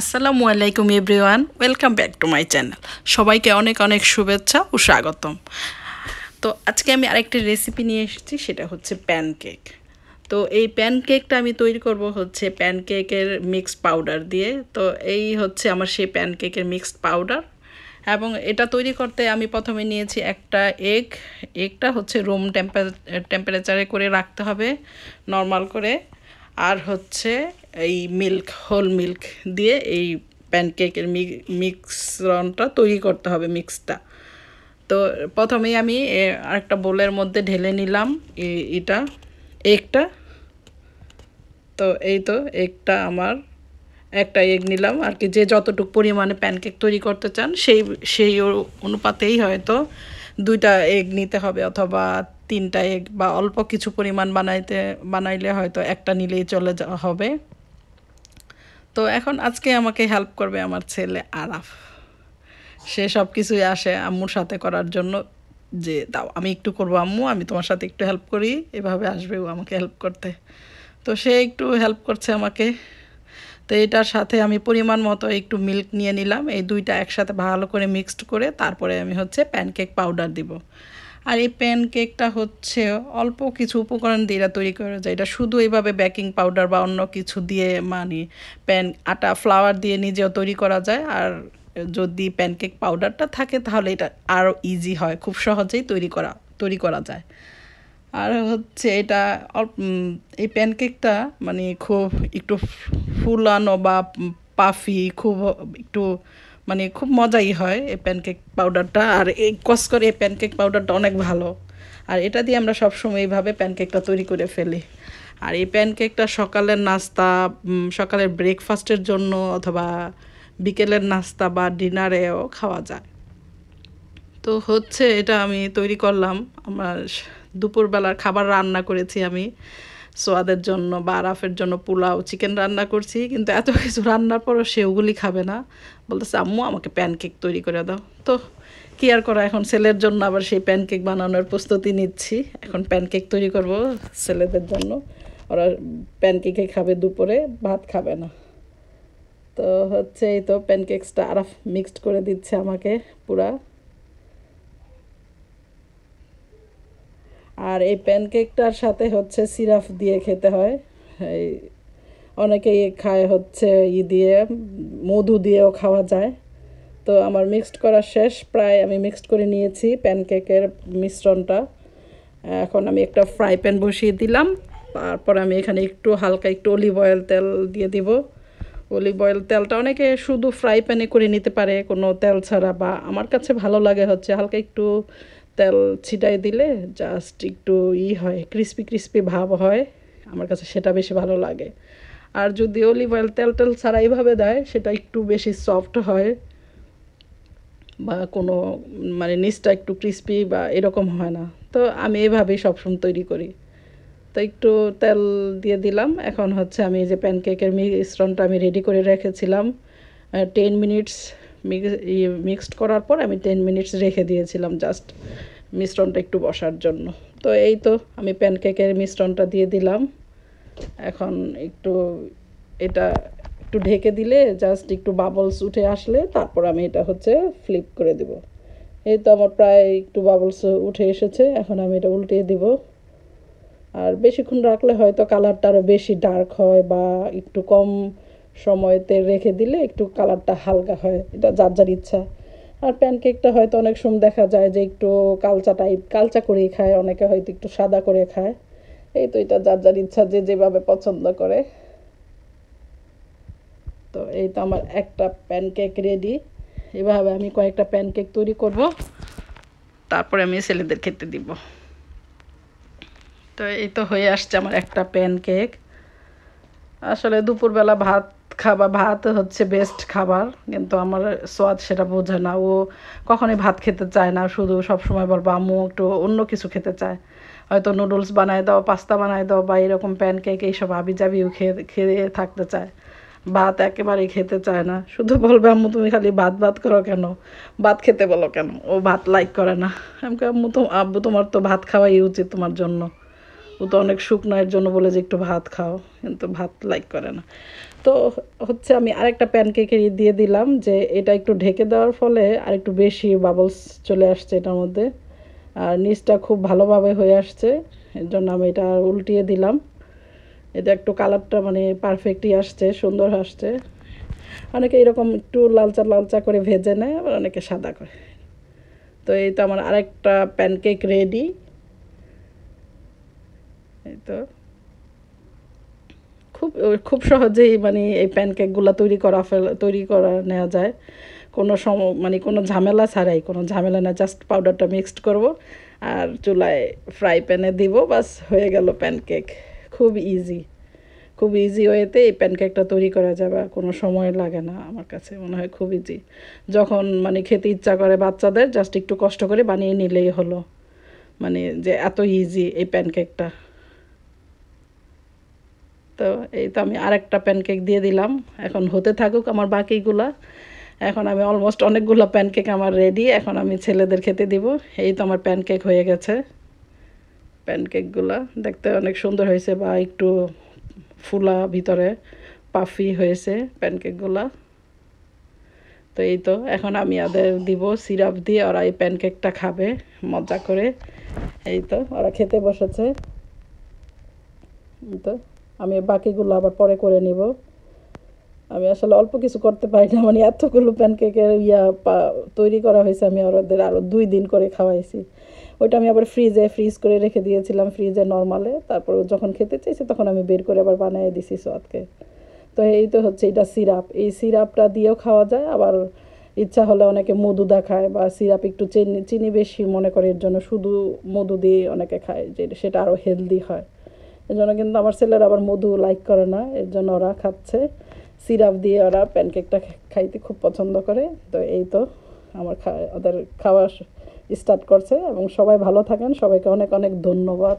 আসসালামু আলাইকুম everyone welcome back to my channel সবাইকে অনেক অনেক শুভেচ্ছা ও স্বাগতম তো আজকে আমি আরেকটি রেসিপি নিয়ে এসেছি সেটা হচ্ছে প্যানকেক তো এই প্যানকেকটা আমি তৈরি করব হচ্ছে প্যানকেকের মিক্সড পাউডার দিয়ে তো এই হচ্ছে আমার সেই প্যানকেকের মিক্সড পাউডার এবং এটা তৈরি করতে আমি প্রথমে নিয়েছি একটা এগ এগটা হচ্ছে রুম টেম্পারে টেম্পারেচারে করে রাখতে হবে নর্মাল করে আর হচ্ছে এই মিল্ক হোল মিল্ক দিয়ে এই প্যানকেকের মিক্সরণটা তৈরি করতে হবে মিক্সটা তো প্রথমেই আমি একটা বোলের মধ্যে ঢেলে নিলাম এটা একটা তো এই তো একটা আমার একটা এগ নিলাম আর কি যে যতটুকু পরিমাণে প্যানকেক তৈরি করতে চান সেই সেই অনুপাতেই হয়তো দুইটা এগ নিতে হবে অথবা তিনটা এগ বা অল্প কিছু পরিমাণ বানাইতে বানাইলে হয়তো একটা নিলেই চলে যাওয়া হবে তো এখন আজকে আমাকে হেল্প করবে আমার ছেলে আরাফ সে সব কিছুই আসে আম্মুর সাথে করার জন্য যে দাও আমি একটু করবো আম্মু আমি তোমার সাথে একটু হেল্প করি এভাবে আসবে ও আমাকে হেল্প করতে তো সে একটু হেল্প করছে আমাকে তো এটার সাথে আমি পরিমাণ মতো একটু মিল্ক নিয়ে নিলাম এই দুইটা একসাথে ভালো করে মিক্সড করে তারপরে আমি হচ্ছে প্যানকেক পাউডার দিব আর এই প্যানকেকটা হচ্ছে অল্প কিছু উপকরণ দিয়ে এটা তৈরি করা যায় এটা শুধু এইভাবে বেকিং পাউডার বা অন্য কিছু দিয়ে মানে প্যান আটা ফ্লাওয়ার দিয়ে নিজেও তৈরি করা যায় আর যদি প্যানকেক পাউডারটা থাকে তাহলে এটা আরও ইজি হয় খুব সহজেই তৈরি করা তৈরি করা যায় আর হচ্ছে এটা এই প্যানকেকটা মানে খুব একটু ফুলানো বা পাফি খুব একটু মানে খুব মজাই হয় এই প্যানকেক পাউডারটা আর এই কস করে এই প্যানকেক পাউডারটা অনেক ভালো আর এটা দিয়ে আমরা সবসময় এইভাবে প্যানকেকটা তৈরি করে ফেলি আর এই প্যানকেকটা সকালের নাস্তা সকালের ব্রেকফাস্টের জন্য অথবা বিকেলের নাস্তা বা ডিনারেও খাওয়া যায় তো হচ্ছে এটা আমি তৈরি করলাম আমার দুপুরবেলার খাবার রান্না করেছি আমি সোয়াদের জন্য বা আরাফের জন্য পোলাও চিকেন রান্না করছি কিন্তু এত কিছু রান্নার পরও সেগুলি খাবে না বলতেছে আম্মু আমাকে প্যানকেক তৈরি করে দাও তো কি আর করা এখন ছেলের জন্য আবার সেই প্যানকেক বানানোর প্রস্তুতি নিচ্ছি এখন প্যানকেক তৈরি করব ছেলেদের জন্য ওরা প্যানকেকে খাবে দুপুরে ভাত খাবে না তো হচ্ছে এই তো প্যানকেকসটা আরাফ মিক্সড করে দিচ্ছে আমাকে পুরা আর এই প্যানকেকটার সাথে হচ্ছে সিরাপ দিয়ে খেতে হয় এই অনেকেই খায় হচ্ছে ই দিয়ে মধু দিয়েও খাওয়া যায় তো আমার মিক্সড করা শেষ প্রায় আমি মিক্সড করে নিয়েছি প্যানকেকের মিশ্রণটা এখন আমি একটা ফ্রাই প্যান বসিয়ে দিলাম তারপর আমি এখানে একটু হালকা একটু অলিভ অয়েল তেল দিয়ে দিব অলিভ অয়েল তেলটা অনেকে শুধু ফ্রাই প্যানে করে নিতে পারে কোনো তেল ছাড়া বা আমার কাছে ভালো লাগে হচ্ছে হালকা একটু তেল ছিটাই দিলে জাস্ট একটু ই হয় ক্রিস্পি ক্রিস্পি ভাব হয় আমার কাছে সেটা বেশি ভালো লাগে আর যদি অলিভ অয়েল তেল টেল ছাড়া এইভাবে দেয় সেটা একটু বেশি সফট হয় বা কোনো মানে নিচটা একটু ক্রিস্পি বা এরকম হয় না তো আমি এভাবেই সবসময় তৈরি করি তো একটু তেল দিয়ে দিলাম এখন হচ্ছে আমি যে প্যানকেকের মিশ্রণটা আমি রেডি করে রেখেছিলাম টেন মিনিটস মিক্সড ইয়ে করার পর আমি টেন মিনিটস রেখে দিয়েছিলাম জাস্ট মিশ্রণটা একটু বসার জন্য তো এই তো আমি প্যানকেকের মিশ্রণটা দিয়ে দিলাম এখন একটু এটা একটু ঢেকে দিলে জাস্ট একটু বাবলস উঠে আসলে তারপর আমি এটা হচ্ছে ফ্লিপ করে দিব এই তো আমার প্রায় একটু বাবলস উঠে এসেছে এখন আমি এটা উল্টিয়ে দিব আর বেশিক্ষণ রাখলে হয়তো কালারটা আরও বেশি ডার্ক হয় বা একটু কম সময়তে রেখে দিলে একটু কালারটা হালকা হয় এটা যার যার ইচ্ছা আর প্যানকেকটা হয়তো অনেক সময় দেখা যায় যে একটু কালচা টাইপ কালচা করেই খায় অনেকে হয়তো একটু সাদা করে খায় এই তো এটা যার যার ইচ্ছা যে যেভাবে পছন্দ করে তো এই তো আমার একটা প্যানকেক রেডি এভাবে আমি কয়েকটা প্যানকেক তৈরি করব তারপরে আমি ছেলেদের খেতে দিব তো এই তো হয়ে আসছে আমার একটা প্যানকেক আসলে দুপুরবেলা ভাত খাবার ভাত হচ্ছে বেস্ট খাবার কিন্তু আমার সোয়াদ সেটা বোঝে না ও কখনোই ভাত খেতে চায় না শুধু সবসময় বলবো আম্মু একটু অন্য কিছু খেতে চায় হয়তো নুডলস বানায় দাও পাস্তা বানায় দাও বা এরকম কেক এইসব আবি জাবিও খেয়ে খেয়ে থাকতে চায় ভাত একেবারেই খেতে চায় না শুধু বলবে আম্মু তুমি খালি ভাত ভাত করো কেন ভাত খেতে বলো কেন ও ভাত লাইক করে না আমি আম্মু তো আব্বু তোমার তো ভাত খাওয়াই উচিত তোমার জন্য ও তো অনেক শুকনো এর জন্য বলে যে একটু ভাত খাও কিন্তু ভাত লাইক করে না তো হচ্ছে আমি আরেকটা প্যানকেকের দিয়ে দিলাম যে এটা একটু ঢেকে দেওয়ার ফলে আর একটু বেশি বাবলস চলে আসছে এটার মধ্যে আর নিচটা খুব ভালোভাবে হয়ে আসছে এর জন্য আমি এটা উল্টিয়ে দিলাম এটা একটু কালারটা মানে পারফেক্টই আসছে সুন্দর আসছে অনেকে এরকম একটু লালচা লালচা করে ভেজে নেয় আবার অনেকে সাদা করে তো এই তো আমার আরেকটা প্যানকেক রেডি এই তো খুব খুব সহজেই মানে এই প্যানকেকগুলো তৈরি করা ফেল তৈরি করা নেওয়া যায় কোনো সম মানে কোনো ঝামেলা ছাড়াই কোনো ঝামেলা না জাস্ট পাউডারটা মিক্সড করব আর চুলায় ফ্রাই প্যানে দিব বাস হয়ে গেল প্যানকেক খুব ইজি খুব ইজি ওয়েতে এই প্যানকেকটা তৈরি করা যাবে কোনো সময় লাগে না আমার কাছে মনে হয় খুব ইজি যখন মানে খেতে ইচ্ছা করে বাচ্চাদের জাস্ট একটু কষ্ট করে বানিয়ে নিলেই হলো মানে যে এত ইজি এই প্যানকেকটা তো এই তো আমি আরেকটা প্যানকেক দিয়ে দিলাম এখন হতে থাকুক আমার বাকিগুলা এখন আমি অলমোস্ট অনেকগুলো প্যানকেক আমার রেডি এখন আমি ছেলেদের খেতে দিব এই তো আমার প্যানকেক হয়ে গেছে প্যানকেকগুলা দেখতে অনেক সুন্দর হয়েছে বা একটু ফুলা ভিতরে পাফি হয়েছে প্যানকেকগুলা তো এই তো এখন আমি আদের দিব সিরাপ দিয়ে ওরা এই প্যানকেকটা খাবে মজা করে এই তো ওরা খেতে বসেছে তো আমি বাকিগুলো আবার পরে করে নিব আমি আসলে অল্প কিছু করতে পারি না মানে এতগুলো প্যানকেকের ইয়া তৈরি করা হয়েছে আমি ওদের আরও দুই দিন করে খাওয়াইছি ওইটা আমি আবার ফ্রিজে ফ্রিজ করে রেখে দিয়েছিলাম ফ্রিজে নর্মালে তারপর যখন খেতে চাইছে তখন আমি বের করে আবার বানিয়ে দিছি সোয়াদকে তো এই তো হচ্ছে এটা সিরাপ এই সিরাপটা দিয়েও খাওয়া যায় আবার ইচ্ছা হলে অনেকে মধু খায় বা সিরাপ একটু চিনি চিনি বেশি মনে করে এর জন্য শুধু মধু দিয়ে অনেকে খায় যে সেটা আরও হেলদি হয় এর জন্য কিন্তু আমার ছেলেরা আবার মধু লাইক করে না এর জন্য ওরা খাচ্ছে সিরাপ দিয়ে ওরা প্যানকেকটা খাইতে খুব পছন্দ করে তো এই তো আমার ওদের খাওয়া স্টার্ট করছে এবং সবাই ভালো থাকেন সবাইকে অনেক অনেক ধন্যবাদ